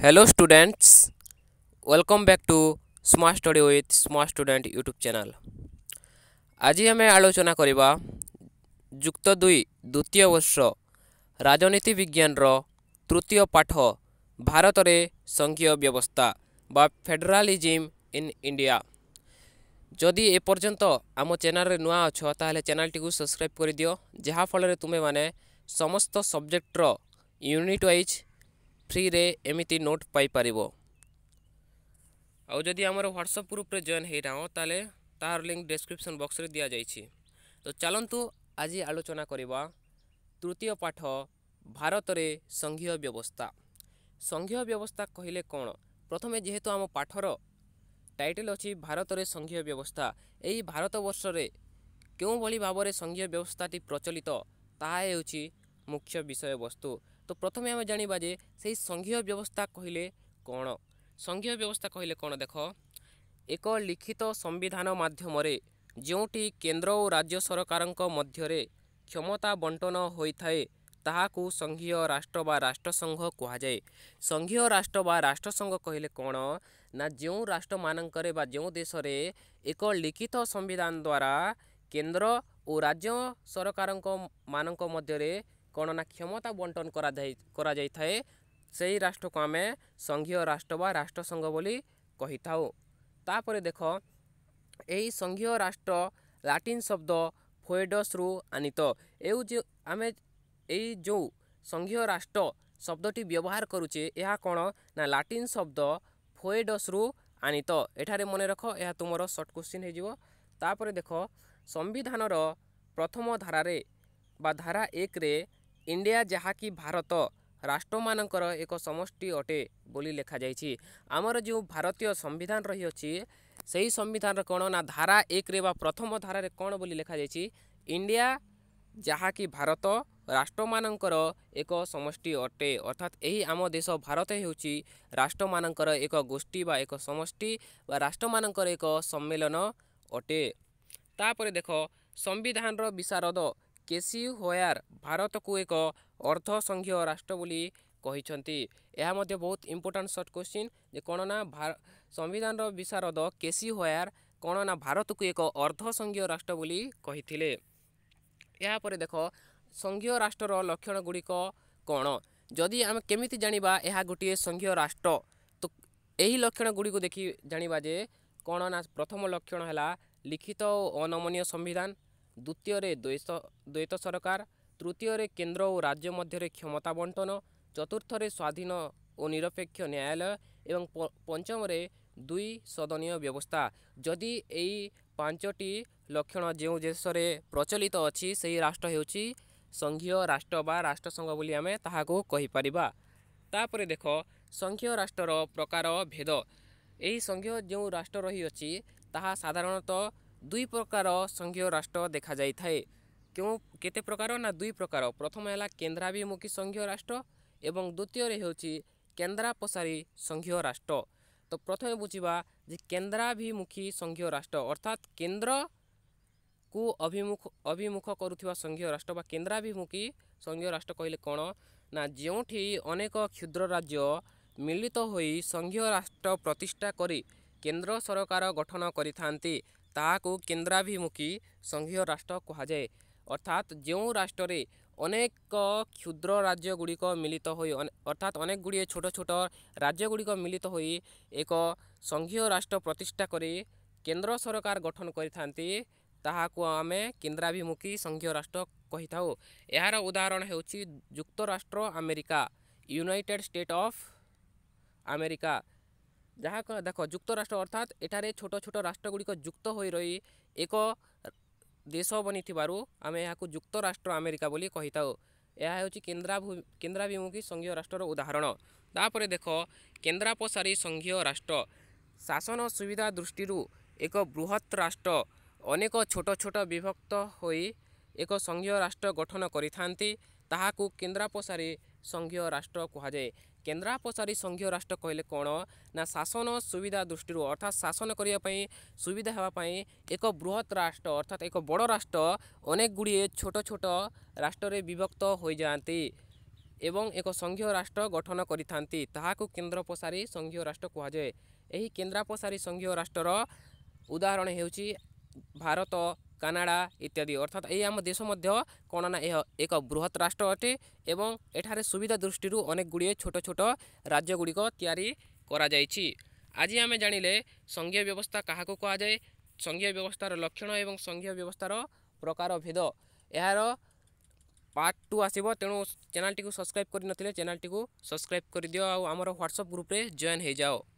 hello students welcome back to smart study with smart student youtube channel আজি আমি আলোচনা করিবা যুক্ত দুই দ্বিতীয় বর্ষ রাজনীতি বিজ্ঞানর তৃতীয় পাঠ ভারতরে সংঘীয় ব্যবস্থা বা ফেডেরালিজিম ইন ইন্ডিয়া যদি এ পর্যন্ত আম চ্যানেলে নূয়া অছ তাহলে চ্যানেলটি সবসক্রাইব করে দিও যাফলের তুমি মানে সমস্ত সবজেক্টর ইউনিট ওয়াইজ ଫ୍ରିରେ ଏମିତି ନୋଟ୍ ପାଇପାରିବ ଆଉ ଯଦି ଆମର ହ୍ୱାଟ୍ସଆପ୍ ଗ୍ରୁପ୍ରେ ଜଏନ୍ ହେଇନାହଁ ତାହେଲେ ତାହାର ଲିଙ୍କ୍ ଡେସ୍କ୍ରିପ୍ସନ୍ ବକ୍ସରେ ଦିଆଯାଇଛି ତ ଚାଲନ୍ତୁ ଆଜି ଆଲୋଚନା କରିବା ତୃତୀୟ ପାଠ ଭାରତରେ ସଂଘୀୟ ବ୍ୟବସ୍ଥା ସଂଘୀୟ ବ୍ୟବସ୍ଥା କହିଲେ କ'ଣ ପ୍ରଥମେ ଯେହେତୁ ଆମ ପାଠର ଟାଇଟେଲ୍ ଅଛି ଭାରତରେ ସଂଘୀୟ ବ୍ୟବସ୍ଥା ଏହି ଭାରତବର୍ଷରେ କେଉଁଭଳି ଭାବରେ ସଂଘୀୟ ବ୍ୟବସ୍ଥାଟି ପ୍ରଚଳିତ ତାହା ହେଉଛି ମୁଖ୍ୟ ବିଷୟବସ୍ତୁ ତ ପ୍ରଥମେ ଆମେ ଜାଣିବା ଯେ ସେହି ସଂଘୀୟ ବ୍ୟବସ୍ଥା କହିଲେ କ'ଣ ସଂଘୀୟ ବ୍ୟବସ୍ଥା କହିଲେ କ'ଣ ଦେଖ ଏକ ଲିଖିତ ସମ୍ବିଧାନ ମାଧ୍ୟମରେ ଯେଉଁଠି କେନ୍ଦ୍ର ଓ ରାଜ୍ୟ ସରକାରଙ୍କ ମଧ୍ୟରେ କ୍ଷମତା ବଣ୍ଟନ ହୋଇଥାଏ ତାହାକୁ ସଂଘୀୟ ରାଷ୍ଟ୍ର ବା ରାଷ୍ଟ୍ରସଂଘ କୁହାଯାଏ ସଂଘୀୟ ରାଷ୍ଟ୍ର ବା ରାଷ୍ଟ୍ରସଂଘ କହିଲେ କ'ଣ ନା ଯେଉଁ ରାଷ୍ଟ୍ରମାନଙ୍କରେ ବା ଯେଉଁ ଦେଶରେ ଏକ ଲିଖିତ ସମ୍ବିଧାନ ଦ୍ୱାରା କେନ୍ଦ୍ର ଓ ରାଜ୍ୟ ସରକାରଙ୍କ ମାନଙ୍କ ମଧ୍ୟରେ କ'ଣ ନା କ୍ଷମତା ବଣ୍ଟନ କରାଯାଇ କରାଯାଇଥାଏ ସେହି ରାଷ୍ଟ୍ରକୁ ଆମେ ସଂଘୀୟ ରାଷ୍ଟ୍ର ବା ରାଷ୍ଟ୍ରସଂଘ ବୋଲି କହିଥାଉ ତାପରେ ଦେଖ ଏହି ସଂଘୀୟ ରାଷ୍ଟ୍ର ଲାଟିନ୍ ଶବ୍ଦ ଫୋଏଡସ୍ରୁ ଆନିତ ଏଉ ଯେ ଆମେ ଏଇ ଯେଉଁ ସଂଘୀୟ ରାଷ୍ଟ୍ର ଶବ୍ଦଟି ବ୍ୟବହାର କରୁଛେ ଏହା କ'ଣ ନା ଲାଟିନ୍ ଶବ୍ଦ ଫୋଏଡସ୍ରୁ ଆନିତ ଏଠାରେ ମନେ ରଖ ଏହା ତୁମର ସର୍ଟ କୋଶ୍ଚିନ୍ ହୋଇଯିବ ତାପରେ ଦେଖ ସମ୍ବିଧାନର ପ୍ରଥମ ଧାରାରେ ବା ଧାରା ଏକରେ ଇଣ୍ଡିଆ ଯାହାକି ଭାରତ ରାଷ୍ଟ୍ରମାନଙ୍କର ଏକ ସମଷ୍ଟି ଅଟେ ବୋଲି ଲେଖାଯାଇଛି ଆମର ଯେଉଁ ଭାରତୀୟ ସମ୍ବିଧାନ ରହିଅଛି ସେହି ସମ୍ବିଧାନର କ'ଣ ନା ଧାରା ଏକରେ ବା ପ୍ରଥମ ଧାରାରେ କ'ଣ ବୋଲି ଲେଖାଯାଇଛି ଇଣ୍ଡିଆ ଯାହାକି ଭାରତ ରାଷ୍ଟ୍ରମାନଙ୍କର ଏକ ସମଷ୍ଟି ଅଟେ ଅର୍ଥାତ୍ ଏହି ଆମ ଦେଶ ଭାରତ ହେଉଛି ରାଷ୍ଟ୍ରମାନଙ୍କର ଏକ ଗୋଷ୍ଠୀ ବା ଏକ ସମଷ୍ଟି ବା ରାଷ୍ଟ୍ରମାନଙ୍କର ଏକ ସମ୍ମିଳନ ଅଟେ ତାପରେ ଦେଖ ସମ୍ବିଧାନର ବିଶାରଦ କେସି ହୋୟାର ଭାରତକୁ ଏକ ଅର୍ଦ୍ଧ ସଂଘୀୟ ରାଷ୍ଟ୍ର ବୋଲି କହିଛନ୍ତି ଏହା ମଧ୍ୟ ବହୁତ ଇମ୍ପୋର୍ଟାଣ୍ଟ ସର୍ଟ କ୍ୱେଶ୍ଚିନ୍ ଯେ କ'ଣ ନା ସମ୍ବିଧାନର ବିଶାରଦ କେସି ହୋୟାର କ'ଣ ନା ଭାରତକୁ ଏକ ଅର୍ଦ୍ଧ ସଂଘୀୟ ରାଷ୍ଟ୍ର ବୋଲି କହିଥିଲେ ଏହାପରେ ଦେଖ ସଂଘୀୟ ରାଷ୍ଟ୍ରର ଲକ୍ଷଣ ଗୁଡ଼ିକ କ'ଣ ଯଦି ଆମେ କେମିତି ଜାଣିବା ଏହା ଗୋଟିଏ ସଂଘୀୟ ରାଷ୍ଟ୍ର ତ ଏହି ଲକ୍ଷଣ ଗୁଡ଼ିକୁ ଦେଖି ଜାଣିବା ଯେ କ'ଣ ନା ପ୍ରଥମ ଲକ୍ଷଣ ହେଲା ଲିଖିତ ଓ ଅନମନୀୟ ସମ୍ବିଧାନ ଦ୍ୱିତୀୟରେ ଦ୍ୱୈତ ଦ୍ୱୈତ ସରକାର ତୃତୀୟରେ କେନ୍ଦ୍ର ଓ ରାଜ୍ୟ ମଧ୍ୟରେ କ୍ଷମତା ବଣ୍ଟନ ଚତୁର୍ଥରେ ସ୍ୱାଧୀନ ଓ ନିରପେକ୍ଷ ନ୍ୟାୟାଳୟ ଏବଂ ପଞ୍ଚମରେ ଦୁଇ ସଦନୀୟ ବ୍ୟବସ୍ଥା ଯଦି ଏହି ପାଞ୍ଚଟି ଲକ୍ଷଣ ଯେଉଁ ଦେଶରେ ପ୍ରଚଳିତ ଅଛି ସେହି ରାଷ୍ଟ୍ର ହେଉଛି ସଂଘୀୟ ରାଷ୍ଟ୍ର ବା ରାଷ୍ଟ୍ରସଂଘ ବୋଲି ଆମେ ତାହାକୁ କହିପାରିବା ତାପରେ ଦେଖ ସଂଘୀୟ ରାଷ୍ଟ୍ରର ପ୍ରକାର ଭେଦ ଏହି ସଂଘୀୟ ଯେଉଁ ରାଷ୍ଟ୍ର ରହିଅଛି ତାହା ସାଧାରଣତଃ ଦୁଇ ପ୍ରକାର ସଂଘୀୟ ରାଷ୍ଟ୍ର ଦେଖାଯାଇଥାଏ କେଉଁ କେତେ ପ୍ରକାର ନା ଦୁଇ ପ୍ରକାର ପ୍ରଥମ ହେଲା କେନ୍ଦ୍ରାଭିମୁଖୀ ସଂଘୀୟ ରାଷ୍ଟ୍ର ଏବଂ ଦ୍ୱିତୀୟରେ ହେଉଛି କେନ୍ଦ୍ରାପସାରୀ ସଂଘୀୟ ରାଷ୍ଟ୍ର ତ ପ୍ରଥମେ ବୁଝିବା ଯେ କେନ୍ଦ୍ରାଭିମୁଖୀ ସଂଘୀୟ ରାଷ୍ଟ୍ର ଅର୍ଥାତ୍ କେନ୍ଦ୍ରକୁ ଅଭିମୁଖ ଅଭିମୁଖ କରୁଥିବା ସଂଘୀୟ ରାଷ୍ଟ୍ର ବା କେନ୍ଦ୍ରାଭିମୁଖୀ ସଂଘୀୟ ରାଷ୍ଟ୍ର କହିଲେ କ'ଣ ନା ଯେଉଁଠି ଅନେକ କ୍ଷୁଦ୍ର ରାଜ୍ୟ ମିଳିତ ହୋଇ ସଂଘୀୟ ରାଷ୍ଟ୍ର ପ୍ରତିଷ୍ଠା କରି କେନ୍ଦ୍ର ସରକାର ଗଠନ କରିଥାନ୍ତି ତାହାକୁ କେନ୍ଦ୍ରାଭିମୁଖୀ ସଂଘୀୟ ରାଷ୍ଟ୍ର କୁହାଯାଏ ଅର୍ଥାତ୍ ଯେଉଁ ରାଷ୍ଟ୍ରରେ ଅନେକ କ୍ଷୁଦ୍ର ରାଜ୍ୟ ଗୁଡ଼ିକ ମିଳିତ ହୋଇ ଅର୍ଥାତ୍ ଅନେକ ଗୁଡ଼ିଏ ଛୋଟ ଛୋଟ ରାଜ୍ୟ ଗୁଡ଼ିକ ମିଳିତ ହୋଇ ଏକ ସଂଘୀୟ ରାଷ୍ଟ୍ର ପ୍ରତିଷ୍ଠା କରି କେନ୍ଦ୍ର ସରକାର ଗଠନ କରିଥାନ୍ତି ତାହାକୁ ଆମେ କେନ୍ଦ୍ରାଭିମୁଖୀ ସଂଘୀୟ ରାଷ୍ଟ୍ର କହିଥାଉ ଏହାର ଉଦାହରଣ ହେଉଛି ଯୁକ୍ତରାଷ୍ଟ୍ର America united state of America ଯାହା ଦେଖ ଯୁକ୍ତରାଷ୍ଟ୍ର ଅର୍ଥାତ୍ ଏଠାରେ ଛୋଟ ଛୋଟ ରାଷ୍ଟ୍ରଗୁଡ଼ିକ ଯୁକ୍ତ ହୋଇ ରହି ଏକ ଦେଶ ବନିଥିବାରୁ ଆମେ ଏହାକୁ ଯୁକ୍ତରାଷ୍ଟ୍ର ଆମେରିକା ବୋଲି କହିଥାଉ ଏହା ହେଉଛି କେନ୍ଦ୍ରାଭୂ କେନ୍ଦ୍ରାଭିମୁଖୀ ସଂଘୀୟ ରାଷ୍ଟ୍ରର ଉଦାହରଣ ତାପରେ ଦେଖ କେନ୍ଦ୍ରାପସାରୀ ସଂଘୀୟ ରାଷ୍ଟ୍ର ଶାସନ ସୁବିଧା ଦୃଷ୍ଟିରୁ ଏକ ବୃହତ୍ ରାଷ୍ଟ୍ର ଅନେକ ଛୋଟ ଛୋଟ ବିଭକ୍ତ ହୋଇ ଏକ ସଂଘୀୟ ରାଷ୍ଟ୍ର ଗଠନ କରିଥାନ୍ତି ତାହାକୁ କେନ୍ଦ୍ରାପସାରୀ ସଂଘୀୟ ରାଷ୍ଟ୍ର କୁହାଯାଏ କେନ୍ଦ୍ରାପଚାରୀ ସଂଘୀୟ ରାଷ୍ଟ୍ର କହିଲେ କ'ଣ ନା ଶାସନ ସୁବିଧା ଦୃଷ୍ଟିରୁ ଅର୍ଥାତ୍ ଶାସନ କରିବା ପାଇଁ ସୁବିଧା ହେବା ପାଇଁ ଏକ ବୃହତ୍ ରାଷ୍ଟ୍ର ଅର୍ଥାତ୍ ଏକ ବଡ଼ ରାଷ୍ଟ୍ର ଅନେକ ଗୁଡ଼ିଏ ଛୋଟ ଛୋଟ ରାଷ୍ଟ୍ରରେ ବିଭକ୍ତ ହୋଇଯାଆନ୍ତି ଏବଂ ଏକ ସଂଘୀୟ ରାଷ୍ଟ୍ର ଗଠନ କରିଥାନ୍ତି ତାହାକୁ କେନ୍ଦ୍ରପସାରୀ ସଂଘୀୟ ରାଷ୍ଟ୍ର କୁହାଯାଏ ଏହି କେନ୍ଦ୍ରାପସାରୀ ସଂଘୀୟ ରାଷ୍ଟ୍ରର ଉଦାହରଣ ହେଉଛି ଭାରତ କାନାଡ଼ା ଇତ୍ୟାଦି ଅର୍ଥାତ୍ ଏହି ଆମ ଦେଶ ମଧ୍ୟ କ'ଣ ନା ଏହା ଏକ ବୃହତ ରାଷ୍ଟ୍ର ଅଟେ ଏବଂ ଏଠାରେ ସୁବିଧା ଦୃଷ୍ଟିରୁ ଅନେକ ଗୁଡ଼ିଏ ଛୋଟ ଛୋଟ ରାଜ୍ୟଗୁଡ଼ିକ ତିଆରି କରାଯାଇଛି ଆଜି ଆମେ ଜାଣିଲେ ସଂଘୀୟ ବ୍ୟବସ୍ଥା କାହାକୁ କୁହାଯାଏ ସଂଘୀୟ ବ୍ୟବସ୍ଥାର ଲକ୍ଷଣ ଏବଂ ସଂଘୀୟ ବ୍ୟବସ୍ଥାର ପ୍ରକାରଭେଦ ଏହାର ପାର୍ଟ ଟୁ ଆସିବ ତେଣୁ ଚ୍ୟାନେଲ୍ଟିକୁ ସବସ୍କ୍ରାଇବ୍ କରିନଥିଲେ ଚ୍ୟାନେଲ୍ଟିକୁ ସବସ୍କ୍ରାଇବ୍ କରିଦିଅ ଆଉ ଆମର ହ୍ୱାଟ୍ସଆପ୍ ଗ୍ରୁପ୍ରେ ଜଏନ୍ ହୋଇଯାଅ